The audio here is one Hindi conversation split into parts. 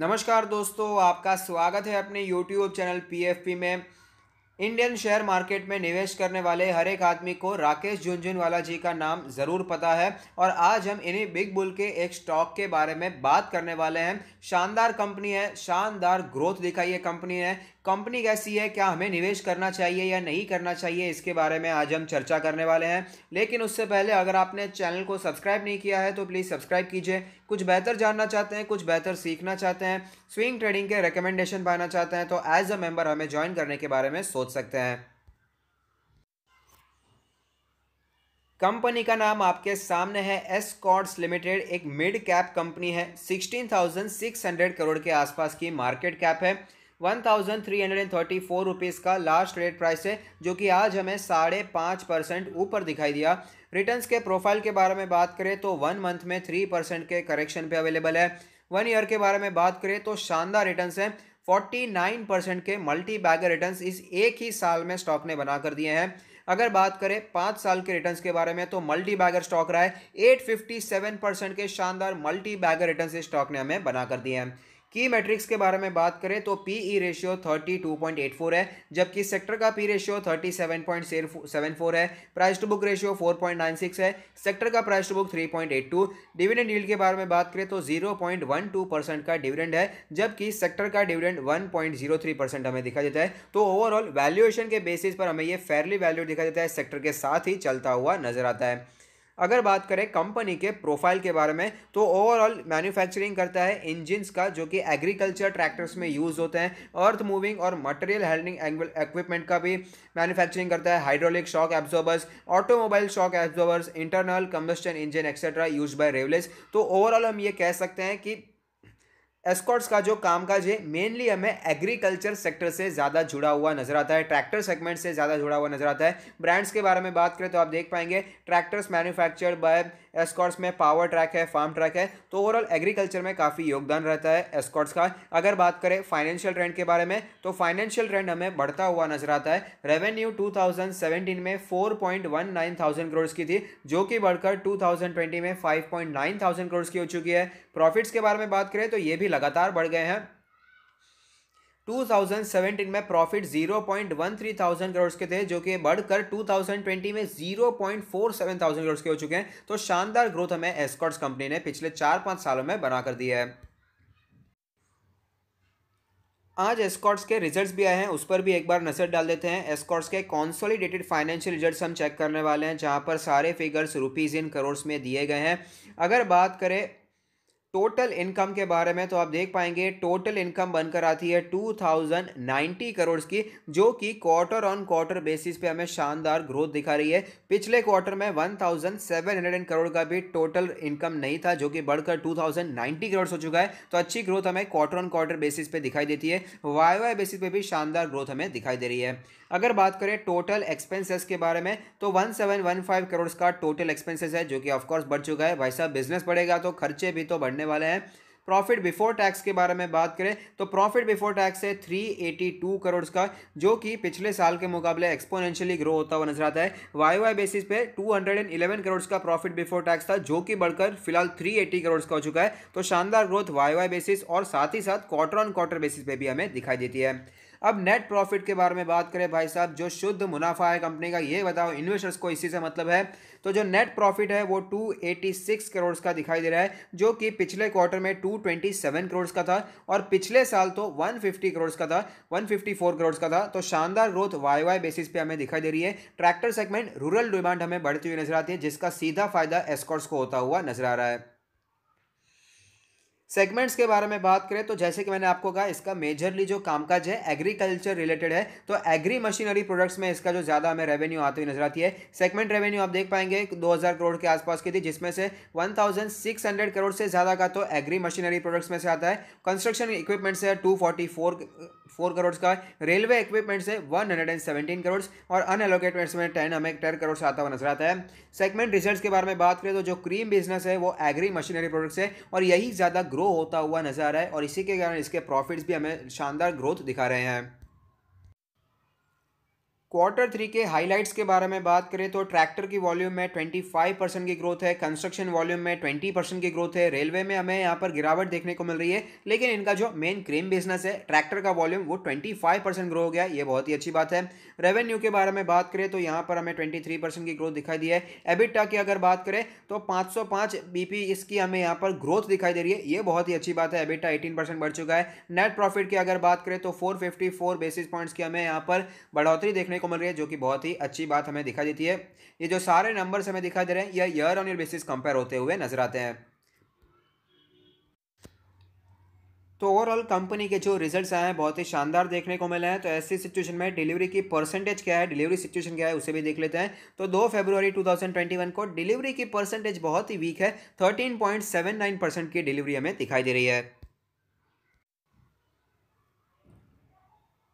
नमस्कार दोस्तों आपका स्वागत है अपने YouTube चैनल पी में इंडियन शेयर मार्केट में निवेश करने वाले हर एक आदमी को राकेश झुंझुनवाला जी का नाम ज़रूर पता है और आज हम इन्हीं बिग बुल के एक स्टॉक के बारे में बात करने वाले हैं शानदार कंपनी है शानदार ग्रोथ दिखाई ये कंपनी है कंपनी कैसी है क्या हमें निवेश करना चाहिए या नहीं करना चाहिए इसके बारे में आज हम चर्चा करने वाले हैं लेकिन उससे पहले अगर आपने चैनल को सब्सक्राइब नहीं किया है तो प्लीज़ सब्सक्राइब कीजिए कुछ बेहतर जानना चाहते हैं कुछ बेहतर सीखना चाहते हैं स्विंग ट्रेडिंग के रिकमेंडेशन पाना चाहते हैं तो एज अ मेम्बर हमें ज्वाइन करने के बारे में सोच सकते हैं कंपनी का नाम आपके सामने है एस कॉर्ड्स लिमिटेड एक मिड कैप कंपनी है sixteen thousand six hundred crore के आसपास की मार्केट कैप है one thousand three hundred and thirty four rupees का लास्ट रेट प्राइस है जो कि आज हमें साढ़े पाँच परसेंट ऊपर दिखाई दिया रिटर्न्स के प्रोफाइल के बारे में बात करें तो वन मंथ में थ्री परसेंट के करेक्शन पे अवेलेबल है वन ईयर के बारे में बात करें तो शानदार रिटर्न्स हैं फोर्टी नाइन परसेंट के मल्टी बैगर रिटर्न इस एक ही साल में स्टॉक ने बनाकर दिए हैं अगर बात करें पाँच साल के रिटर्न्स के बारे में तो मल्टी बैगर स्टॉक रहा है सेवन परसेंट के शानदार मल्टी बैगर रिटर्न इस स्टॉक ने हमें बनाकर दिए हैं की मैट्रिक्स के बारे में बात करें तो P E ratio thirty two point eight four है जबकि सेक्टर का P ratio thirty seven point seven four है price to book ratio four point nine six है सेक्टर का price to book three point eight two dividend deal के बारे में बात करें तो zero point one two percent का डिविडेंड है जबकि सेक्टर का dividend one point zero three percent हमें दिखा देता है तो ओवरऑल वैल्यूएशन के बेसिस पर हमें ये फेयरली वैल्यू दिखा देता है सेक्टर के साथ ही चलता हुआ नजर आता है अगर बात करें कंपनी के प्रोफाइल के बारे में तो ओवरऑल मैन्युफैक्चरिंग करता है इंजिनस का जो कि एग्रीकल्चर ट्रैक्टर्स में यूज़ होते हैं अर्थ मूविंग और मटेरियल हैंडलिंग इक्विपमेंट का भी मैन्युफैक्चरिंग करता है hydraulic shock absorbers automobile shock absorbers internal combustion engine etcetera use by रेवलेस तो ओवरऑल हम ये कह सकते हैं कि एस्कॉट्स का जो कामकाज है मेनली हमें एग्रीकल्चर सेक्टर से ज़्यादा जुड़ा हुआ नजर आता है ट्रैक्टर सेगमेंट से ज़्यादा जुड़ा हुआ नजर आता है ब्रांड्स के बारे में बात करें तो आप देख पाएंगे ट्रैक्टर्स मैन्युफैक्चर्ड बाय एस्कॉर्ट्स में पावर ट्रैक है फार्म ट्रैक है तो ओवरऑल एग्रीकल्चर में काफ़ी योगदान रहता है एस्कॉर्ट्स का अगर बात करें फाइनेंशियल ट्रेंड के बारे में तो फाइनेंशियल ट्रेंड हमें बढ़ता हुआ नजर आता है रेवेन्यू 2017 में 4.19 थाउजेंड करोड़ की थी जो कि बढ़कर 2020 में 5.9 थाउजेंड करोड़ की हो चुकी है प्रॉफिट्स के बारे में बात करें तो ये भी लगातार बढ़ गए हैं 2017 में प्रॉफिट 0.13000 करोड़ के थे जो कि बढ़कर 2020 में 0.47000 थाउजेंड करोड़ के हो चुके हैं तो शानदार ग्रोथ हमें एस्कॉट्स कंपनी ने पिछले चार पाँच सालों में बना कर दी है आज एस्कॉट्स के रिजल्ट्स भी आए हैं उस पर भी एक बार नज़र डाल देते हैं एस्कॉट्स के कॉन्सोलिडेटेड फाइनेंशियल रिजल्ट्स हम चेक करने वाले हैं जहां पर सारे फिगर्स रुपीज़ इन करोड़ में दिए गए हैं अगर बात करें टोटल इनकम के बारे में तो आप देख पाएंगे टोटल इनकम बनकर आती है 2090 करोड़ की जो कि क्वार्टर ऑन क्वार्टर बेसिस पे हमें शानदार ग्रोथ दिखा रही है पिछले क्वार्टर में 1700 करोड़ का भी टोटल इनकम नहीं था जो कि बढ़कर 2090 करोड़ हो चुका है तो अच्छी ग्रोथ हमें क्वार्टर ऑन क्वार्टर बेसिस पे दिखाई देती है वाई वाई बेसिस पे भी शानदार ग्रोथ हमें दिखाई दे रही है अगर बात करें टोटल एक्सपेंसेस के बारे में तो फाइव करोड़ का टोटल एक्सपेंसेस है जो कि ऑफकोर्स बढ़ चुका है भाई साहब बिजनेस बढ़ेगा तो खर्चे भी तो बढ़ पढ़ने वाले हैं प्रॉफिट बिफोर टैक्स के बारे में बात करें तो प्रॉफिट बिफोर टैक्स है 382 करोड़ का जो कि पिछले साल के मुकाबले एक्सपोनेंशियली ग्रो होता हुआ नजर आता है वाई वाई बेसिस पे 211 करोड़ का प्रॉफिट बिफोर टैक्स था जो कि बढ़कर फिलहाल 380 करोड़ का हो चुका है तो शानदार ग्रोथ वाई वाई बेसिस और साथ ही साथ क्वार्टर ऑन क्वार्टर बेसिस पे भी हमें दिखाई देती है अब नेट प्रॉफिट के बारे में बात करें भाई साहब जो शुद्ध मुनाफा है कंपनी का ये बताओ इन्वेस्टर्स को इसी से मतलब है तो जो नेट प्रॉफिट है वो 286 करोड़ का दिखाई दे रहा है जो कि पिछले क्वार्टर में 227 करोड़ का था और पिछले साल तो 150 करोड़ का था 154 करोड़ का था तो शानदार ग्रोथ वाई वाई बेसिस पे हमें दिखाई दे रही है ट्रैक्टर सेगमेंट रूरल डिमांड हमें बढ़ती हुई नजर आती है जिसका सीधा फायदा एस्कॉर्ट्स को होता हुआ नजर आ रहा है सेगमेंट्स के बारे में बात करें तो जैसे कि मैंने आपको कहा इसका मेजरली जो कामकाज है एग्रीकल्चर रिलेटेड है तो एग्री मशीनरी प्रोडक्ट्स में इसका जो ज़्यादा हमें रेवेन्यू आती हुई नजर आती है सेगमेंट रेवेन्यू आप देख पाएंगे 2000 करोड़ के आसपास की थी जिसमें से 1600 करोड़ से ज़्यादा का तो एग्री मशीनरी प्रोडक्ट्स में से आता है कंस्ट्रक्शन इक्विपमेंट्स है टू फोर्टी करोड़ का रेलवे इक्विपमेंट से वन करोड़ और अनएलोकेटमेंट्स में टेन हमें टेन करोड़ आता हुआ नजर आता है सेगमेंट रिजल्ट के बारे में बात करें तो जो क्रीम बिजनेस है वो एग्री मशीनरी प्रोडक्ट्स है और यही ज़्यादा ग्रो होता हुआ नजर आ रहा है और इसी के कारण इसके प्रॉफिट्स भी हमें शानदार ग्रोथ दिखा रहे हैं क्वार्टर थ्री के हाइलाइट्स के बारे में बात करें तो ट्रैक्टर की वॉल्यूम में 25 परसेंट की ग्रोथ है कंस्ट्रक्शन वॉल्यूम में 20 परसेंट की ग्रोथ है रेलवे में हमें यहाँ पर गिरावट देखने को मिल रही है लेकिन इनका जो मेन क्रीम बिजनेस है ट्रैक्टर का वॉल्यूम वो 25 परसेंट ग्रो हो गया ये बहुत ही अच्छी बात है रेवेन्यू के बारे में बात करें तो यहाँ पर हमें ट्वेंटी की ग्रोथ दिखाई दी है एबिटा की अगर बात करें तो पाँच सौ इसकी हमें यहाँ पर ग्रोथ दिखाई दे रही है ये बहुत ही अच्छी बात है एबिटा एटीन बढ़ चुका है नेट प्रॉफिट की अगर बात करें तो फोर बेसिस पॉइंट्स की हमें यहाँ पर बढ़ोतरी देखने देखने को मिल रही है जो कि बहुत ही अच्छी बात हमें दिखाई देती है ये जो सारे नंबर हमें दिखाई दे रहे हैं यह year on year basis compare होते हुए नजर आते हैं तो ओवरऑल कंपनी के जो रिजल्ट्स आए हैं बहुत ही शानदार देखने को मिले हैं तो ऐसी सिचुएशन में डिलीवरी की परसेंटेज क्या है डिलीवरी सिचुएशन क्या है उसे भी देख लेते हैं तो 2 फरवरी 2021 को डिलीवरी की परसेंटेज बहुत ही वीक है 13.79 परसेंट की डिलीवरी हमें दिखाई दे रही है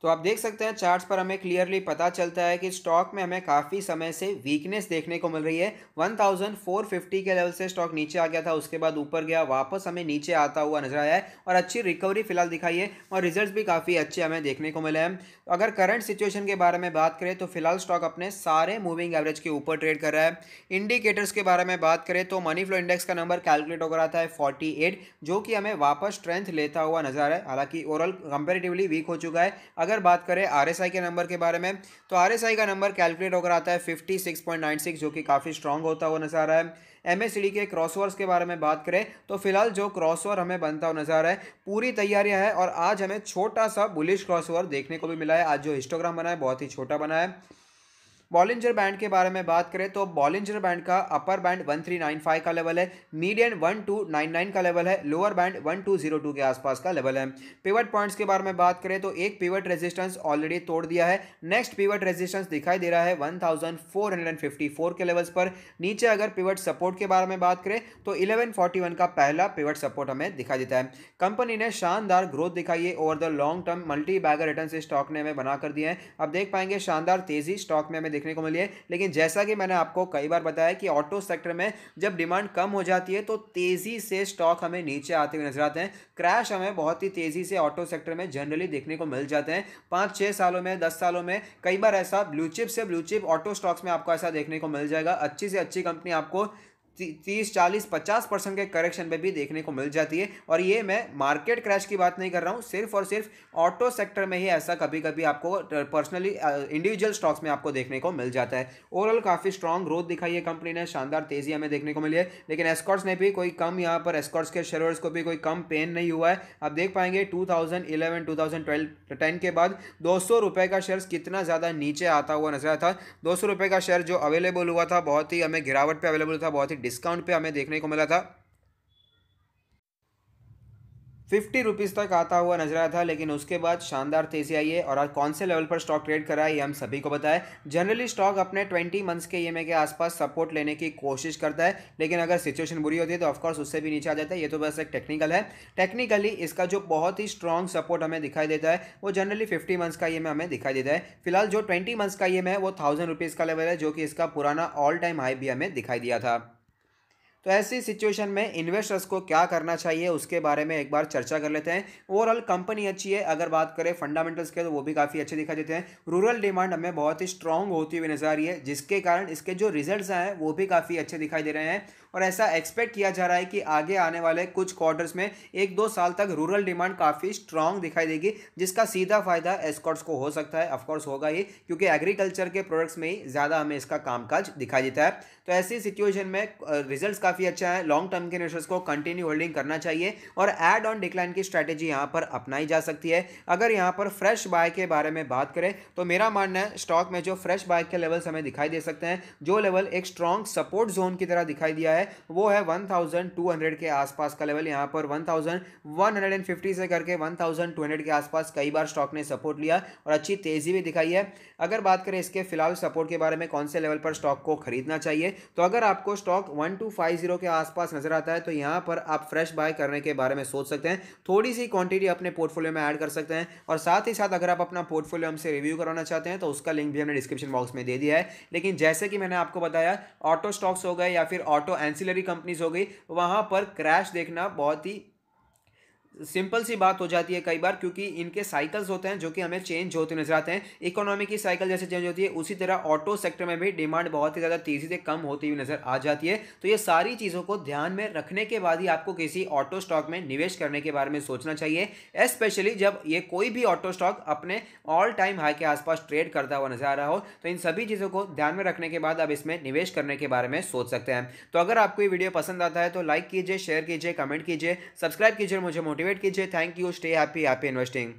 तो आप देख सकते हैं चार्ट्स पर हमें क्लियरली पता चलता है कि स्टॉक में हमें काफ़ी समय से वीकनेस देखने को मिल रही है 1450 के लेवल से स्टॉक नीचे आ गया था उसके बाद ऊपर गया वापस हमें नीचे आता हुआ नजर आया है और अच्छी रिकवरी फिलहाल दिखाई है और रिजल्ट भी काफ़ी अच्छे हमें देखने को मिले हैं तो अगर करंट सिचुएशन के बारे में बात करें तो फिलहाल स्टॉक अपने सारे मूविंग एवरेज के ऊपर ट्रेड कर रहा है इंडिकेटर्स के बारे में बात करें तो मनी फ्लो इंडेक्स का नंबर कैलकुलेट होकर आता है फोर्टी जो कि हमें वापस स्ट्रेंथ लेता हुआ नजर आ रहा है हालांकि ओवरऑल कंपेरेटिवली वीक हो चुका है अगर अगर बात करें आरएसआई के नंबर के बारे में तो आरएसआई का नंबर कैलकुलेट होकर आता है 56.96 जो कि काफ़ी स्ट्रांग होता हुआ नजर आ रहा है एमएसडी के क्रॉसवर्स के बारे में बात करें तो फिलहाल जो क्रॉसवर हमें बनता हुआ नजर आ रहा है पूरी तैयारियां है और आज हमें छोटा सा बुलिश क्रॉसवर देखने को भी मिला है आज जो हिस्टोग्राम बना है बहुत ही छोटा बना है बॉलिंजर बैंड के बारे में बात करें तो बॉलिंजर बैंड का अपर बैंड 1395 का लेवल है मीडियन 1299 का लेवल है लोअर बैंड 1202 के आसपास का लेवल है पिवट पॉइंट्स के बारे में बात करें तो एक पिवट रेजिस्टेंस ऑलरेडी तोड़ दिया है नेक्स्ट पिवट रेजिस्टेंस दिखाई दे रहा है 1454 के लेवल्स पर नीचे अगर पिवट सपोर्ट के बारे में बात करें तो इलेवन का पहला पिवट सपोर्ट हमें दिखाई देता है कंपनी ने शानदार ग्रोथ दिखाई है over the long term multi bagger return stock ने हमें बना कर है अब देख पाएंगे शानदार तेजी स्टॉक में हमें देखने को मिली है लेकिन जैसा कि मैंने आपको कई बार बताया कि ऑटो सेक्टर में जब डिमांड कम हो जाती है तो तेज़ी से स्टॉक हमें नीचे आते हुए नजर आते हैं क्रैश हमें बहुत ही तेज़ी से ऑटो सेक्टर में जनरली देखने को मिल जाते हैं पाँच छः सालों में दस सालों में कई बार ऐसा ब्लूचिप से ब्लूचिप ऑटो स्टॉक्स में आपको ऐसा देखने को मिल जाएगा अच्छी से अच्छी कंपनी आपको तीस चालीस पचास परसेंट के करेक्शन पे भी देखने को मिल जाती है और ये मैं मार्केट क्रैश की बात नहीं कर रहा हूँ सिर्फ और सिर्फ ऑटो सेक्टर में ही ऐसा कभी कभी आपको पर्सनली इंडिविजुअल स्टॉक्स में आपको देखने को मिल जाता है ओवरऑल काफ़ी स्ट्रॉन्ग ग्रोथ दिखाई है कंपनी ने शानदार तेजी हमें देखने को मिली है लेकिन एस्कॉट्स ने भी कोई कम यहाँ पर एस्कॉट्स के शेयर्स को भी कोई कम पेन नहीं हुआ है आप देख पाएंगे two thousand eleven two thousand twelve ten के बाद दो सौ रुपये का शेयर कितना ज़्यादा नीचे आता हुआ नजर आया था दो सौ रुपये का शेयर जो अवेलेबल हुआ था बहुत ही हमें गिरावट पर अवेलेबल था बहुत ही डिस्काउंट पे हमें देखने को मिला था फिफ्टी रुपीज़ तक आता हुआ नजर आया था लेकिन उसके बाद शानदार तेज़ी आई है और आज कौन से लेवल पर स्टॉक ट्रेड करा है ये हम सभी को बताए जनरली स्टॉक अपने ट्वेंटी मंथ्स के ई के आसपास सपोर्ट लेने की कोशिश करता है लेकिन अगर सिचुएशन बुरी होती है तो ऑफकोर्स उससे भी नीचे आ जाता है ये तो बस एक टेक्निकल है टेक्निकली इसका जो बहुत ही स्ट्रॉन्ग सपोर्ट हमें दिखाई देता है वो जनरली फिफ्टी मंथ्स का ई हमें दिखाई देता है फिलहाल जो ट्वेंटी मंथ्स का ई है वो थाउजेंड रुपीज़ का लेवल है जो कि इसका पुराना ऑल टाइम हाई भी हमें दिखाई दिया था तो ऐसी सिचुएशन में इन्वेस्टर्स को क्या करना चाहिए उसके बारे में एक बार चर्चा कर लेते हैं ओवरऑल कंपनी अच्छी है अगर बात करें फंडामेंटल्स के तो वो भी काफ़ी अच्छे दिखाई देते हैं रूरल डिमांड हमें बहुत ही स्ट्रांग होती हुई नजर आ रही है जिसके कारण इसके जो रिजल्ट हैं वो भी काफ़ी अच्छे दिखाई दे रहे हैं और ऐसा एक्सपेक्ट किया जा रहा है कि आगे आने वाले कुछ क्वार्टर्स में एक दो साल तक रूरल डिमांड काफ़ी स्ट्रांग दिखाई देगी जिसका सीधा फायदा एस्कॉर्ट्स को हो सकता है ऑफकोर्स होगा ही क्योंकि एग्रीकल्चर के प्रोडक्ट्स में ही ज़्यादा हमें इसका कामकाज दिखाई देता है तो ऐसी सिचुएशन में रिजल्ट काफ़ी अच्छा है लॉन्ग टर्म के इन्वेस्टर्स को कंटिन्यू होल्डिंग करना चाहिए और एड ऑन डिक्लाइन की स्ट्रैटेजी यहाँ पर अपनाई जा सकती है अगर यहाँ पर फ्रेश बाय के बारे में बात करें तो मेरा मानना है स्टॉक में जो फ्रेश बाय के लेवल्स हमें दिखाई दे सकते हैं जो लेवल एक स्ट्रॉन्ग सपोर्ट जोन की तरह दिखाई दिया है है वो है 1200 के आसपास का लेवल यहाँ पर 1150 से करके 1200 के आसपास कई बार स्टॉक ने सपोर्ट लिया और अच्छी तेज़ी भी दिखाई है अगर बात करें इसके फिलहाल सपोर्ट के बारे में कौन से लेवल पर स्टॉक को खरीदना चाहिए तो अगर आपको स्टॉक 1250 के आसपास नज़र आता है तो यहाँ पर आप फ्रेश बाय करने के बारे में सोच सकते हैं थोड़ी सी क्वांटिटी अपने पोर्टफोलियो में ऐड कर सकते हैं और साथ ही साथ अगर आप अपना पोर्टफोलियो हमसे रिव्यू करवाना चाहते हैं तो उसका लिंक भी हमने डिस्क्रिप्शन बॉक्स में दे दिया है लेकिन जैसे कि मैंने आपको बताया ऑटो स्टॉक्स हो गए या फिर ऑटो एन एंसिलरी कंपनीज हो गई वहाँ पर क्रैश देखना बहुत ही सिंपल सी बात हो जाती है कई बार क्योंकि इनके साइकिल्स होते हैं जो कि हमें चेंज होते नजर आते हैं इकोनॉमी की साइकिल जैसे चेंज होती है उसी तरह ऑटो सेक्टर में भी डिमांड बहुत ही ज़्यादा तेज़ी से कम होती हुई नज़र आ जाती है तो ये सारी चीज़ों को ध्यान में रखने के बाद ही आपको किसी ऑटो स्टॉक में निवेश करने के बारे में सोचना चाहिए स्पेशली जब ये कोई भी ऑटो स्टॉक अपने ऑल टाइम हाई के आसपास ट्रेड करता हुआ नजर आ रहा हो तो इन सभी चीज़ों को ध्यान में रखने के बाद आप इसमें निवेश करने के बारे में सोच सकते हैं तो अगर आपको ये वीडियो पसंद आता है तो लाइक कीजिए शेयर कीजिए कमेंट कीजिए सब्सक्राइब कीजिए मुझे मोटिव मोटिवेट कीजिए thank you stay happy happy investing